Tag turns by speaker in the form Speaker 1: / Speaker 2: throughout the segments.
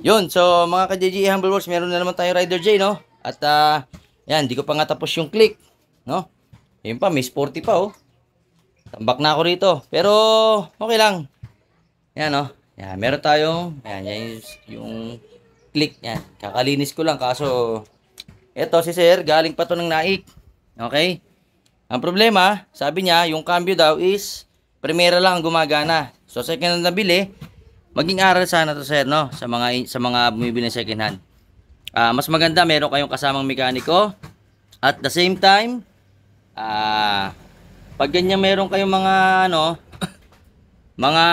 Speaker 1: Yun, so mga ka-JJ Humble Wars, meron na naman tayo Rider J, no? At uh, yan, di ko pa nga tapos yung click, no? Yun pa, may sporty pa, oh. Tambak na ako rito. Pero, okay lang. Yan, no? Oh. Yan, meron tayong, yan, yan yung, yung click, yan. Kakalinis ko lang, kaso, eto si sir, galing pa to ng naik. Okay? Ang problema, sabi niya, yung cambio daw is, primera lang gumagana. So, second na nabili, Maging aral sana to sir no sa mga sa mga bumibili ng second hand. Uh, mas maganda meron kayong kasamang mekaniko at the same time ah uh, pag ganyan meron kayong mga ano mga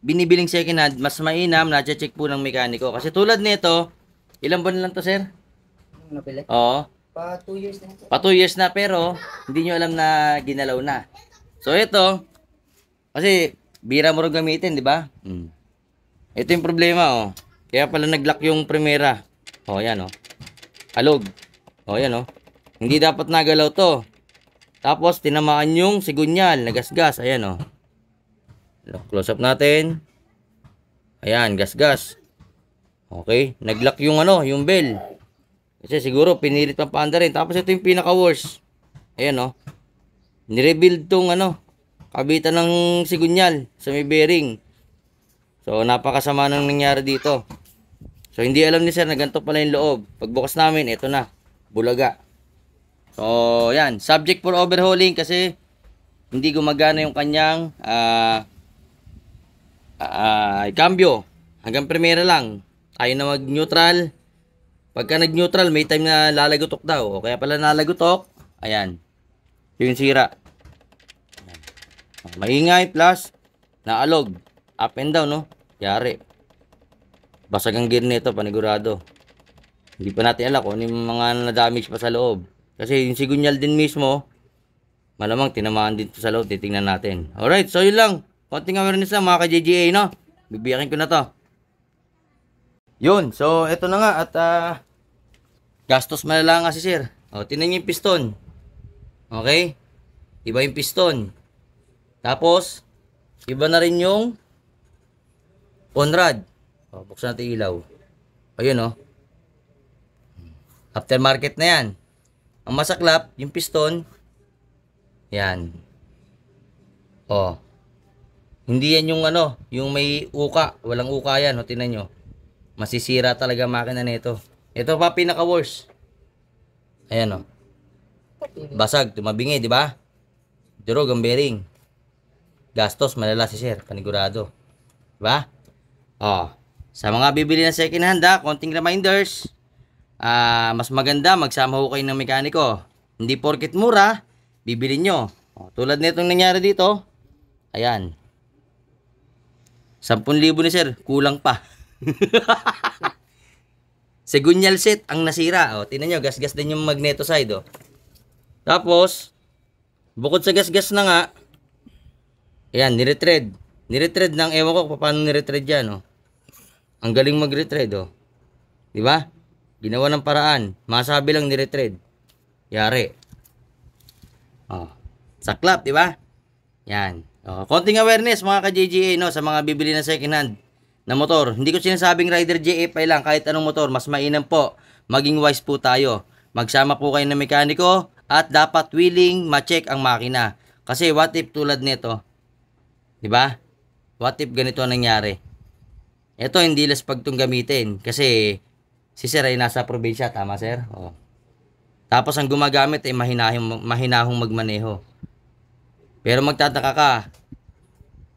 Speaker 1: binibiling second hand mas mainam na check po ng mekaniko kasi tulad nito ilang buwan lang to sir? Nabili? oh Pa 2 years na. Pa 2 years na pero hindi nyo alam na ginalaw na. So ito, kasi Bira mo rin gamitin, di ba? Mm. Ito yung problema, oh. Kaya pala nag-lock yung primera. Oh, yan, oh. Alog. Oh, yan, oh. Hindi dapat nagalaw to. Tapos, tinamaan yung sigunyal, nagasgas. Ayan, oh. Close up natin. Ayan, gasgas. Okay. Nag-lock yung ano, yung bell. Kasi siguro, pinilit pa paanda rin. Tapos, ito yung pinaka-worst. Ayan, oh. Nirebuild tong ano, kabita ng sigunyal sa may bearing. So, napakasama nang nangyari dito. So, hindi alam ni sir na ganito pala yung loob. Pagbukas namin, ito na. Bulaga. So, yan. Subject for overhauling kasi hindi gumagana yung kanyang uh, uh, cambio. Hanggang primera lang. Tayo na mag-neutral. Pagka nag-neutral, may time na lalagutok daw. O kaya pala nalagutok, ayan. Yung sira. Maingay plus naalog. Up and down, no? Yari. Basag ang gear nito, panigurado. Hindi pa natin alam kung ano yung mga na-damage pa sa loob. Kasi yung sigunyal din mismo, malamang tinamaan dito sa loob. Titingnan natin. Alright, so yun lang. Konting awareness lang mga ka-JGA, no? Bibiyakin ko na to. Yun, so eto na nga at uh, gastos malala nga si sir. O, tinan yung piston. Okay? Iba yung piston. Tapos, iba na rin yung on rod. O, buksan natin ilaw. Ayun o. Oh. Aftermarket na yan. Ang masaklap, yung piston, yan. O. Hindi yan yung ano, yung may uka. Walang uka yan. O, tinan nyo. Masisira talaga makina nito. Ito pa pinaka worst. Ayan o. Basag, tumabingi, di ba? Durog ang bearing gastos malala si sir, panigurado. Diba? Oh, sa mga bibili na second hand ha, konting reminders. Uh, mas maganda magsama ho kayo ng mekaniko. Hindi porket mura, bibili nyo. Oh, tulad nitong nangyari dito. Ayan. 10,000 ni sir, kulang pa. Segunyal set ang nasira. oh, tinan nyo, gasgas -gas din yung magneto side. oh. Tapos, bukod sa gasgas -gas na nga, Ayan, niretread. Niretread ng ewan ko paano niretread yan, oh. Ang galing mag-retread, oh. Di ba? Ginawa ng paraan. Masabi lang niretread. Yari. Oh. Saklap, di ba? Yan. Oh, konting awareness mga ka-JGA no sa mga bibili na second hand na motor. Hindi ko sinasabing rider JFI lang kahit anong motor, mas mainam po. Maging wise po tayo. Magsama po kayo ng mekaniko at dapat willing ma-check ang makina. Kasi what if tulad nito, 'Di ba? What if ganito ang nangyari? Ito hindi less pag tong gamitin kasi si Sir ay nasa probinsya, tama Sir? Oh. Tapos ang gumagamit ay mahinahong, mahinahong magmaneho. Pero magtataka ka,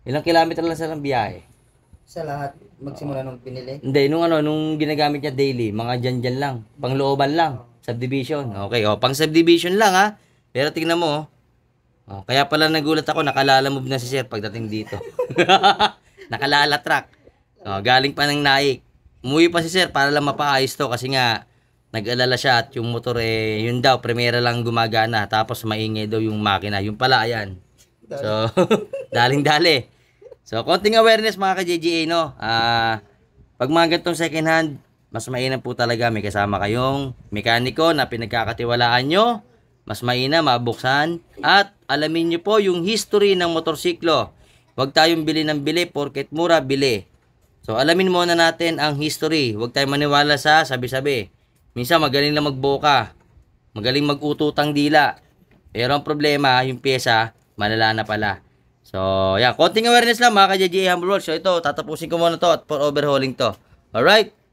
Speaker 1: ilang kilometer lang sa lang biyahe? Sa lahat, magsimula oh. nung pinili? Hindi, nung ano, nung ginagamit niya daily, mga dyan-dyan lang, panglooban lang, subdivision. Okay, oh, pang subdivision lang ha. Pero tingnan mo, oh, Oh, kaya pala nagulat ako, nakalala move na si Sir pagdating dito. nakalala track. Oh, galing pa ng Naik. Umuwi pa si Sir para lang mapaayos to kasi nga nag-alala siya at yung motor eh, yun daw, primera lang gumagana. Tapos maingay daw yung makina. Yung pala, ayan. So, daling-dali. So, konting awareness mga ka-JGA, no? Ah, uh, pag mga ganitong second hand, mas mainam po talaga may kasama kayong mekaniko na pinagkakatiwalaan nyo. Mas mainam, mabuksan. At alamin nyo po yung history ng motorsiklo. Huwag tayong bili ng bili porket mura bili. So alamin muna natin ang history. Huwag tayong maniwala sa sabi-sabi. Minsan magaling lang magboka. Magaling magututang dila. Pero ang problema, yung pyesa, malala na pala. So, yeah, konting awareness lang mga ka-JJ Humble World. So, ito, tatapusin ko muna to at for overhauling to. Alright?